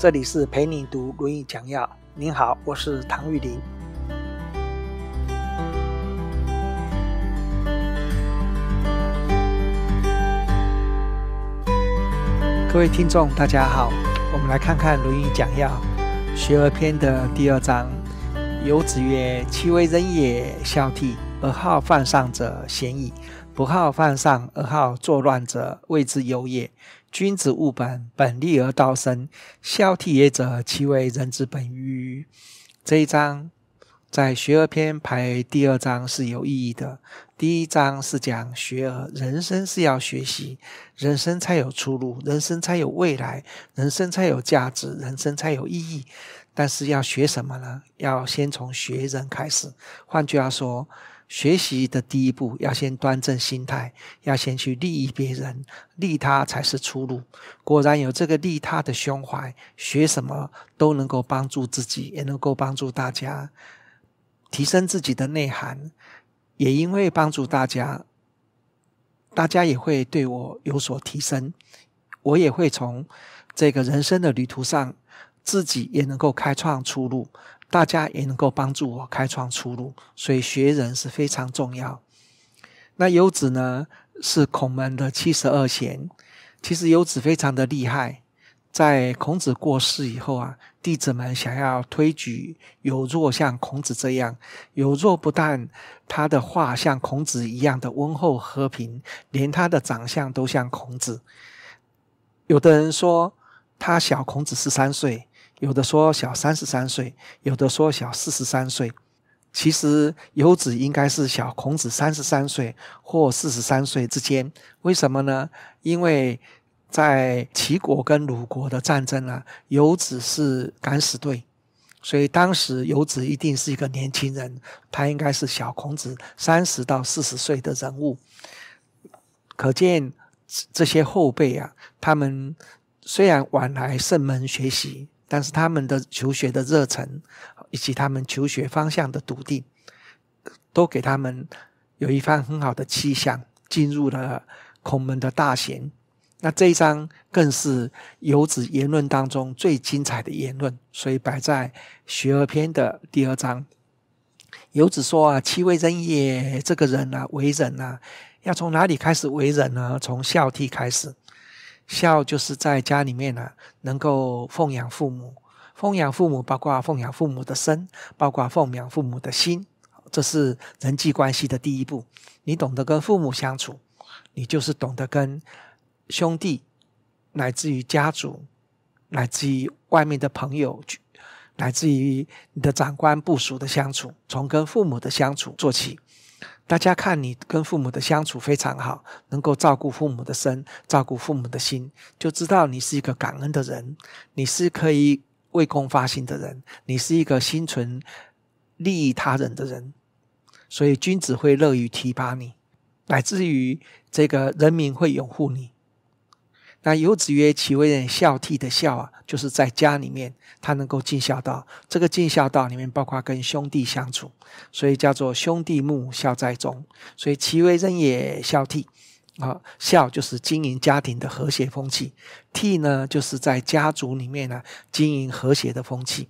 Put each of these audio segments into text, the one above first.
这里是陪你读《论语讲要》，您好，我是唐玉林。各位听众，大家好，我们来看看《论语讲要》学而篇的第二章。有子曰：“其为人也孝悌，而好犯上者，贤矣；不好犯上而好作乱者，谓之有也。”君子务本，本立而道生。孝悌也者，其为人之本与？这一章在《学而篇》排第二章是有意义的。第一章是讲学而，人生是要学习，人生才有出路，人生才有未来，人生才有价值，人生才有意义。但是要学什么呢？要先从学人开始。换句话说。学习的第一步，要先端正心态，要先去利益别人，利他才是出路。果然有这个利他的胸怀，学什么都能够帮助自己，也能够帮助大家，提升自己的内涵。也因为帮助大家，大家也会对我有所提升，我也会从这个人生的旅途上，自己也能够开创出路。大家也能够帮助我开创出路，所以学人是非常重要。那游子呢，是孔门的七十二贤。其实游子非常的厉害，在孔子过世以后啊，弟子们想要推举有若像孔子这样。有若不但他的话像孔子一样的温厚和平，连他的长相都像孔子。有的人说他小孔子十三岁。有的说小三十三岁，有的说小四十三岁。其实游子应该是小孔子三十三岁或四十三岁之间。为什么呢？因为在齐国跟鲁国的战争啊，游子是敢死队，所以当时游子一定是一个年轻人，他应该是小孔子三十到四十岁的人物。可见这些后辈啊，他们虽然往来圣门学习。但是他们的求学的热忱，以及他们求学方向的笃定，都给他们有一番很好的气象，进入了孔门的大贤。那这一章更是游子言论当中最精彩的言论，所以摆在《学而》篇的第二章。游子说啊：“七为人也，这个人啊，为人啊，要从哪里开始为人呢？从孝悌开始。”孝就是在家里面呢，能够奉养父母，奉养父母包括奉养父母的身，包括奉养父母的心，这是人际关系的第一步。你懂得跟父母相处，你就是懂得跟兄弟，乃至于家族，乃至于外面的朋友，乃至于你的长官部属的相处，从跟父母的相处做起。大家看你跟父母的相处非常好，能够照顾父母的身，照顾父母的心，就知道你是一个感恩的人，你是可以为公发心的人，你是一个心存利益他人的人，所以君子会乐于提拔你，乃至于这个人民会拥护你。那有子曰：“其为人孝悌的孝啊，就是在家里面他能够尽孝道。这个尽孝道里面包括跟兄弟相处，所以叫做兄弟睦，孝在中。所以其为人也孝悌啊。孝就是经营家庭的和谐风气，悌呢，就是在家族里面呢经营和谐的风气，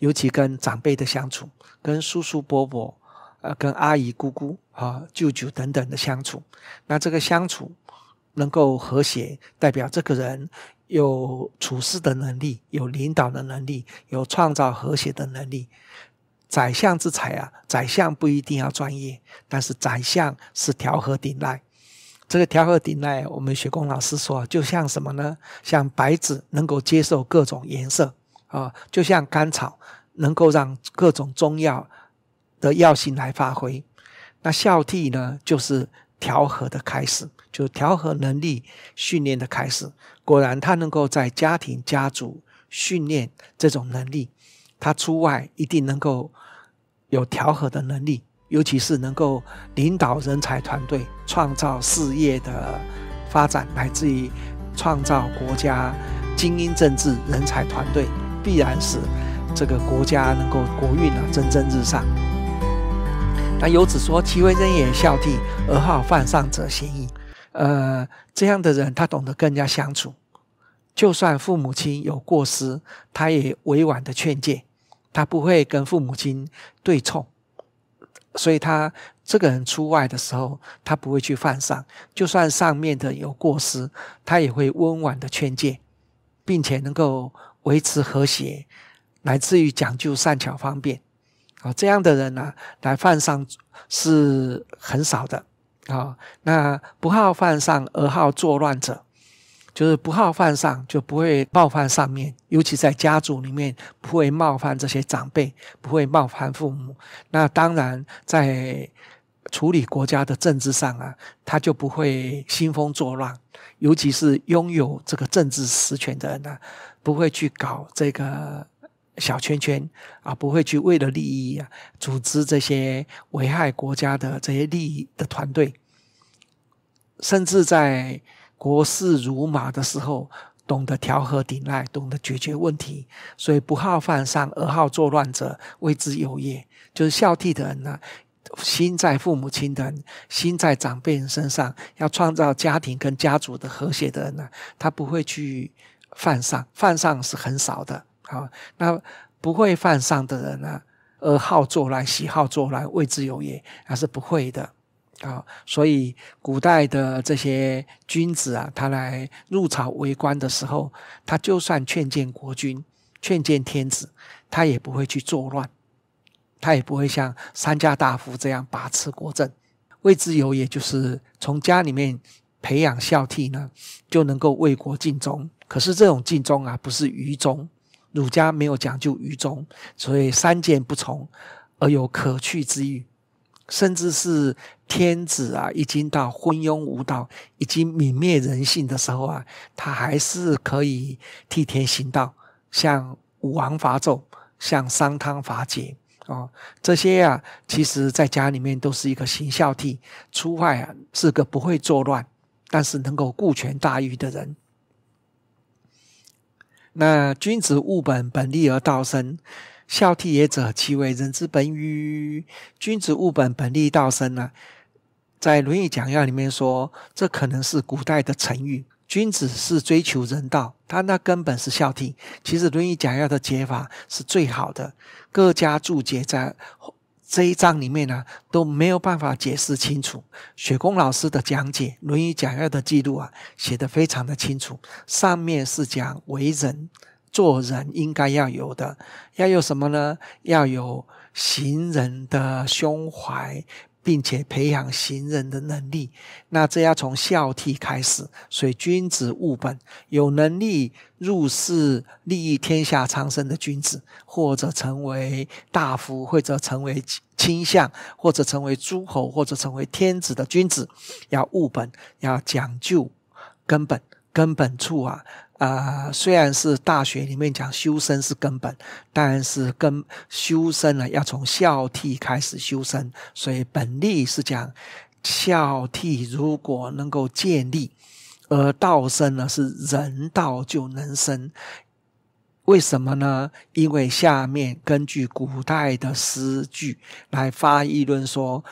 尤其跟长辈的相处，跟叔叔伯伯、呃，跟阿姨姑姑、啊，舅舅等等的相处。那这个相处。”能够和谐，代表这个人有处事的能力，有领导的能力，有创造和谐的能力。宰相之才啊，宰相不一定要专业，但是宰相是调和顶赖。这个调和顶赖，我们学工老师说，就像什么呢？像白纸能够接受各种颜色啊，就像甘草能够让各种中药的药性来发挥。那孝悌呢，就是。调和的开始，就调和能力训练的开始。果然，他能够在家庭、家族训练这种能力，他出外一定能够有调和的能力，尤其是能够领导人才团队，创造事业的发展，来自于创造国家精英政治人才团队，必然是这个国家能够国运啊蒸蒸日上。那有子说：“其为人也孝悌，而好犯上者鲜矣。”呃，这样的人他懂得更加相处，就算父母亲有过失，他也委婉的劝诫，他不会跟父母亲对冲，所以他这个人出外的时候，他不会去犯上，就算上面的有过失，他也会温婉的劝诫，并且能够维持和谐，来自于讲究善巧方便。啊，这样的人呢，来犯上是很少的。啊，那不好犯上而好作乱者，就是不好犯上，就不会冒犯上面，尤其在家族里面不会冒犯这些长辈，不会冒犯父母。那当然，在处理国家的政治上啊，他就不会兴风作浪，尤其是拥有这个政治实权的人呢，不会去搞这个。小圈圈啊，不会去为了利益啊，组织这些危害国家的这些利益的团队。甚至在国事如麻的时候，懂得调和顶赖，懂得解决问题。所以不好犯上而好作乱者，谓之有也。就是孝悌的人呢，心在父母亲的人，心在长辈人身上，要创造家庭跟家族的和谐的人呢，他不会去犯上，犯上是很少的。啊，那不会犯上的人呢？而好作乱、喜好作乱，谓之有也，那是不会的啊。所以，古代的这些君子啊，他来入朝为官的时候，他就算劝谏国君、劝谏天子，他也不会去作乱，他也不会像三家大夫这样把持国政。为之有，也就是从家里面培养孝悌呢，就能够为国尽忠。可是这种尽忠啊，不是愚忠。儒家没有讲究愚忠，所以三谏不从，而有可去之欲，甚至是天子啊，已经到昏庸无道，已经泯灭人性的时候啊，他还是可以替天行道，像武王伐纣，像商汤伐桀啊，这些呀，其实在家里面都是一个行孝悌，出外啊是个不会作乱，但是能够顾全大义的人。那君子务本，本立而道生。孝悌也者，其为人之本与？君子务本，本立道生啊！在《论语讲要》里面说，这可能是古代的成语。君子是追求人道，他那根本是孝悌。其实《论语讲要》的解法是最好的，各家注解在。这一章里面呢都没有办法解释清楚，雪宫老师的讲解《论语讲要》的记录啊，写的非常的清楚。上面是讲为人、做人应该要有的，要有什么呢？要有行人的胸怀。并且培养行人的能力，那这要从孝悌开始。所以，君子务本，有能力入世，利益天下苍生的君子，或者成为大夫，或者成为倾向，或者成为诸侯，或者成为天子的君子，要务本，要讲究根本，根本处啊。啊，虽然是大学里面讲修身是根本，但是根修身呢，要从孝悌开始修身。所以本例是讲孝悌，如果能够建立，而道生呢，是人道就能生。为什么呢？因为下面根据古代的诗句来发议论说。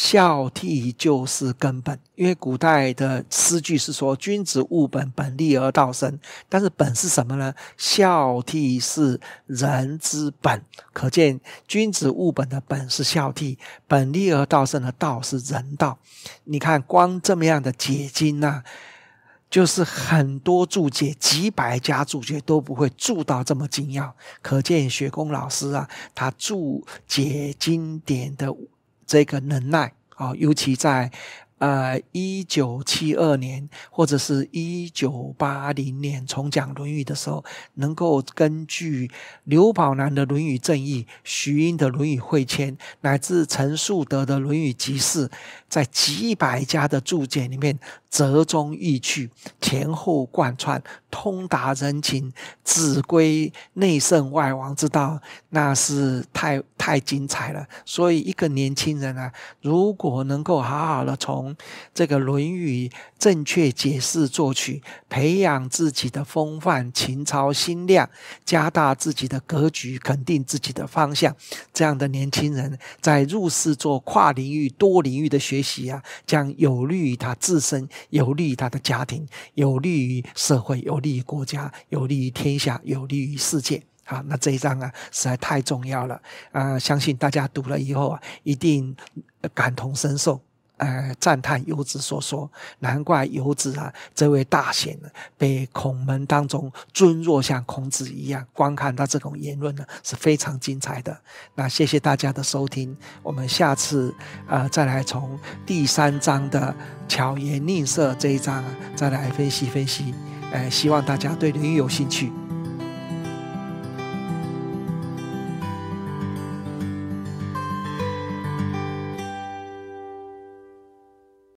孝悌就是根本，因为古代的诗句是说“君子务本，本立而道生”。但是“本”是什么呢？孝悌是人之本。可见“君子务本”的“本”是孝悌，“本立而道生”的“道”是人道。你看，光这么样的解经呢，就是很多注解几百家注解都不会注到这么精要。可见雪公老师啊，他注解经典的。这个能耐啊，尤其在。呃，一九七二年或者是一九八零年，重讲《论语》的时候，能够根据刘宝南的《论语正义》、徐英的《论语会签》，乃至陈树德的《论语集释》，在几百家的注解里面折中意趣，前后贯穿，通达人情，子规内圣外王之道，那是太太精彩了。所以，一个年轻人啊，如果能够好好的从这个《论语》正确解释作曲，培养自己的风范、情操、心量，加大自己的格局，肯定自己的方向。这样的年轻人在入世做跨领域、多领域的学习啊，将有利于他自身，有利于他的家庭，有利于社会，有利于国家，有利于天下，有利于世界。啊，那这一章啊实在太重要了啊！相信大家读了以后啊，一定感同身受。呃，赞叹游子所说，难怪游子啊，这位大贤被孔门当中尊若像孔子一样。观看到这种言论呢，是非常精彩的。那谢谢大家的收听，我们下次啊，再来从第三章的巧言令色这一章再来分析分析。呃，希望大家对语》有兴趣。